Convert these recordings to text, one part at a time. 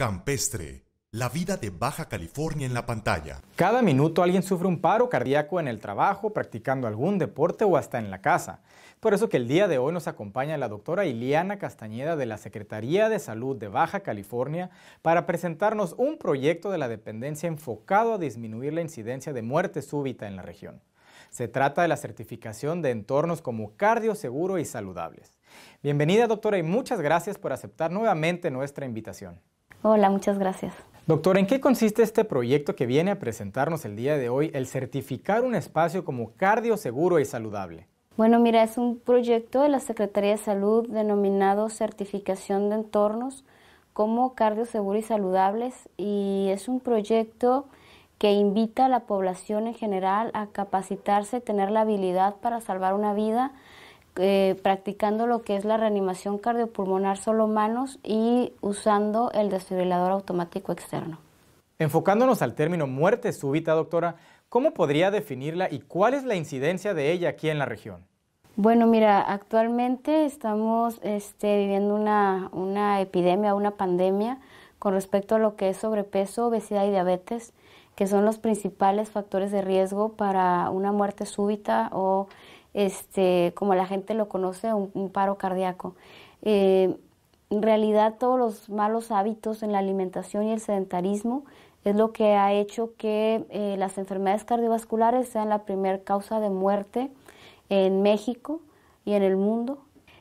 Campestre, la vida de Baja California en la pantalla. Cada minuto alguien sufre un paro cardíaco en el trabajo, practicando algún deporte o hasta en la casa. Por eso que el día de hoy nos acompaña la doctora Iliana Castañeda de la Secretaría de Salud de Baja California para presentarnos un proyecto de la dependencia enfocado a disminuir la incidencia de muerte súbita en la región. Se trata de la certificación de entornos como cardio seguro y saludables. Bienvenida doctora y muchas gracias por aceptar nuevamente nuestra invitación. Hola, muchas gracias. Doctor, ¿en qué consiste este proyecto que viene a presentarnos el día de hoy, el certificar un espacio como cardio seguro y saludable? Bueno, mira, es un proyecto de la Secretaría de Salud denominado Certificación de Entornos como Cardio Seguro y Saludables y es un proyecto que invita a la población en general a capacitarse, tener la habilidad para salvar una vida eh, practicando lo que es la reanimación cardiopulmonar solo manos y usando el desfibrilador automático externo. Enfocándonos al término muerte súbita, doctora, ¿cómo podría definirla y cuál es la incidencia de ella aquí en la región? Bueno, mira, actualmente estamos este, viviendo una epidemia, una pandemia con respecto a lo que es sobrepeso, obesidad y diabetes, que son los principales factores de riesgo para una muerte súbita o este, como la gente lo conoce, un, paro cardíaco. Eh, en realidad todos los malos hábitos en la alimentación y el sedentarismo es lo que ha hecho que eh, las enfermedades cardiovasculares sean la primera causa de muerte en México y en el mundo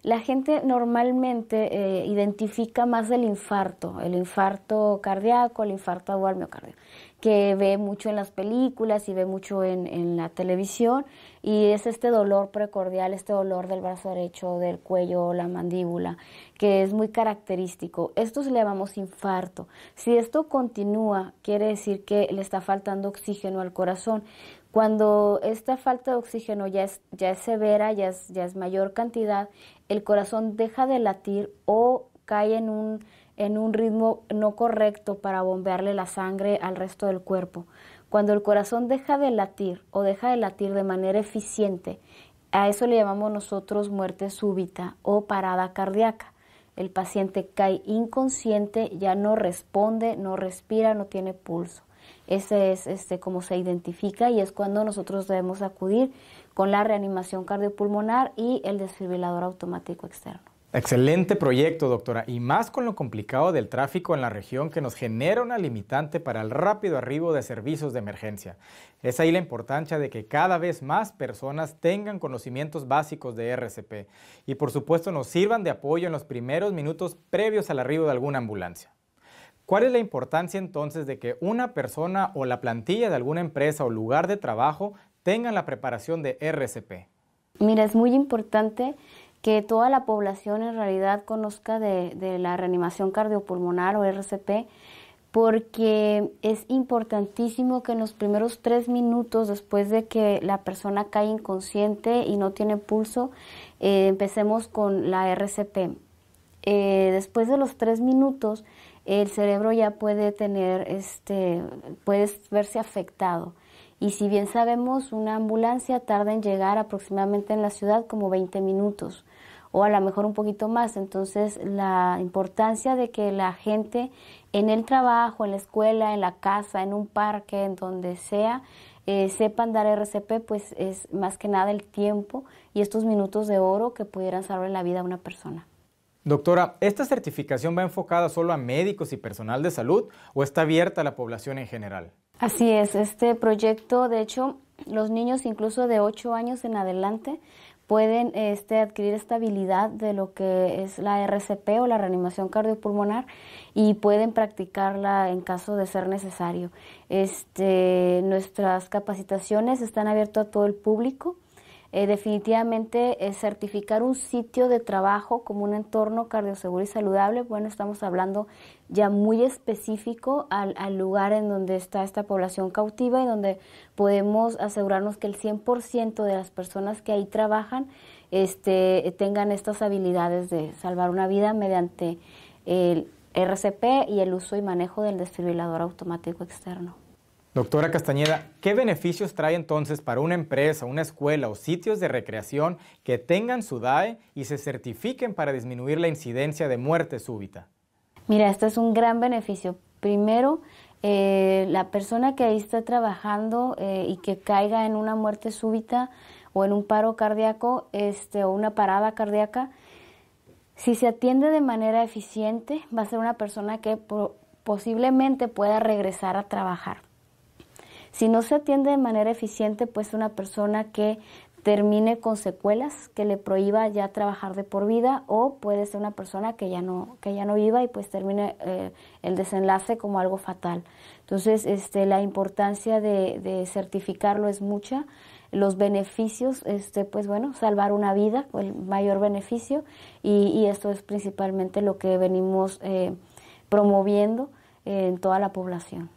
la gente normalmente eh, identifica más el infarto, el infarto cardíaco, el infarto agudo miocardio, que ve mucho en las películas y ve mucho en, la televisión, y es este dolor precordial, este dolor del brazo derecho, del cuello, la mandíbula, que es muy característico. Esto se le llamamos infarto. Si esto continúa, quiere decir que le está faltando oxígeno al corazón. Cuando esta falta de oxígeno ya es, ya severa, ya es, ya es mayor cantidad, el corazón deja de latir o cae en un, en un ritmo no correcto para bombearle la sangre al resto del cuerpo. Cuando el corazón deja de latir o deja de latir de manera eficiente, a eso le llamamos nosotros muerte súbita o parada cardíaca. El paciente cae inconsciente, ya no responde, no respira, no tiene pulso. Ese es este, como se identifica y es cuando nosotros debemos acudir con la reanimación cardiopulmonar y el desfibrilador automático externo. Excelente proyecto, doctora, y más con lo complicado del tráfico en la región que nos genera una limitante para el rápido arribo de servicios de emergencia. Es ahí la importancia de que cada vez más personas tengan conocimientos básicos de RCP y por supuesto nos sirvan de apoyo en los primeros minutos previos al arribo de alguna ambulancia. ¿Cuál es la importancia entonces de que una persona o la plantilla de alguna empresa o lugar de trabajo tengan la preparación de RCP? Mira, es muy importante que toda la población en realidad conozca de, la reanimación cardiopulmonar o RCP porque es importantísimo que en los primeros tres minutos después de que la persona cae inconsciente y no tiene pulso, eh, empecemos con la RCP. Eh, después de los tres minutos el cerebro ya puede tener, este, puede verse afectado. Y si bien sabemos, una ambulancia tarda en llegar aproximadamente en la ciudad como 20 minutos o a lo mejor un poquito más. Entonces, la importancia de que la gente en el trabajo, en la escuela, en la casa, en un parque, en donde sea, eh, sepan dar RCP, pues es más que nada el tiempo y estos minutos de oro que pudieran salvar la vida a una persona. Doctora, ¿esta certificación va enfocada solo a médicos y personal de salud o está abierta a la población en general? Así es, este proyecto, de hecho, los niños incluso de 8 años en adelante pueden este, adquirir esta habilidad de lo que es la RCP o la reanimación cardiopulmonar y pueden practicarla en caso de ser necesario. Este, nuestras capacitaciones están abiertas a todo el público eh, definitivamente eh, certificar un sitio de trabajo como un entorno cardioseguro y saludable, bueno, estamos hablando ya muy específico al, lugar en donde está esta población cautiva y donde podemos asegurarnos que el 100% de las personas que ahí trabajan este, tengan estas habilidades de salvar una vida mediante el RCP y el uso y manejo del desfibrilador automático externo. Doctora Castañeda, ¿qué beneficios trae entonces para una empresa, una escuela o sitios de recreación que tengan su DAE y se certifiquen para disminuir la incidencia de muerte súbita? Mira, este es un gran beneficio. Primero, eh, la persona que ahí está trabajando eh, y que caiga en una muerte súbita o en un paro cardíaco este, o una parada cardíaca, si se atiende de manera eficiente, va a ser una persona que posiblemente pueda regresar a trabajar. Si no se atiende de manera eficiente, pues una persona que termine con secuelas que le prohíba ya trabajar de por vida o puede ser una persona que ya no que ya no viva y pues termine eh, el desenlace como algo fatal. Entonces, este, la importancia de, certificarlo es mucha. Los beneficios, este, pues bueno, salvar una vida, el mayor beneficio y, esto es principalmente lo que venimos eh, promoviendo eh, en toda la población.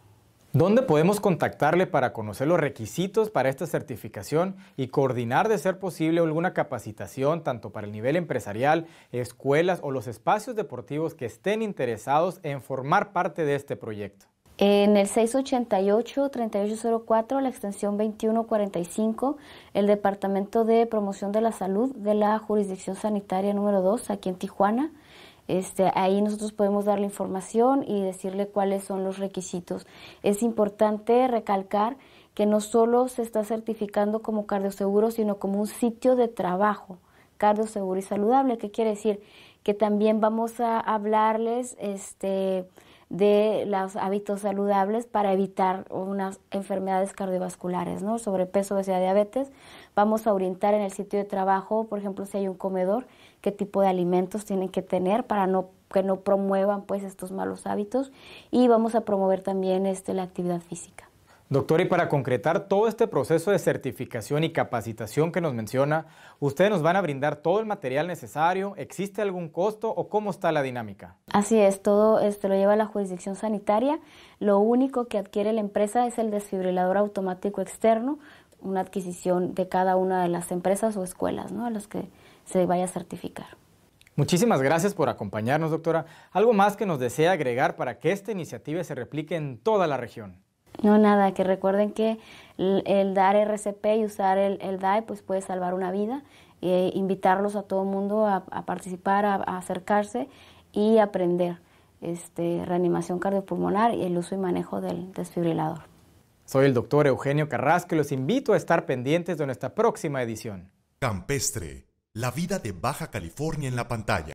¿Dónde podemos contactarle para conocer los requisitos para esta certificación y coordinar de ser posible alguna capacitación tanto para el nivel empresarial, escuelas o los espacios deportivos que estén interesados en formar parte de este proyecto? En el 688-3804, la extensión 2145, el Departamento de Promoción de la Salud de la Jurisdicción Sanitaria número 2, aquí en Tijuana, este, ahí nosotros podemos darle información y decirle cuáles son los requisitos. Es importante recalcar que no solo se está certificando como cardioseguro, sino como un sitio de trabajo cardioseguro y saludable. ¿Qué quiere decir? Que también vamos a hablarles este, de los hábitos saludables para evitar unas enfermedades cardiovasculares, ¿no? Sobrepeso, obesidad, diabetes. Vamos a orientar en el sitio de trabajo, por ejemplo, si hay un comedor, qué tipo de alimentos tienen que tener para que no promuevan pues, estos malos hábitos y vamos a promover también este, la actividad física. Doctor, y para concretar todo este proceso de certificación y capacitación que nos menciona, ¿ustedes nos van a brindar todo el material necesario? ¿Existe algún costo o cómo está la dinámica? Así es, todo esto lo lleva la jurisdicción sanitaria. Lo único que adquiere la empresa es el desfibrilador automático externo, una adquisición de cada una de las empresas o escuelas ¿no? a los que se vaya a certificar. Muchísimas gracias por acompañarnos, doctora. ¿Algo más que nos desea agregar para que esta iniciativa se replique en toda la región? No, nada, que recuerden que el, dar RCP y usar el, DAE pues puede salvar una vida. Eh, invitarlos a todo el mundo a, participar, a, acercarse y aprender este, reanimación cardiopulmonar y el uso y manejo del desfibrilador. Soy el doctor Eugenio Carrasco que los invito a estar pendientes de nuestra próxima edición. Campestre la vida de Baja California en la pantalla.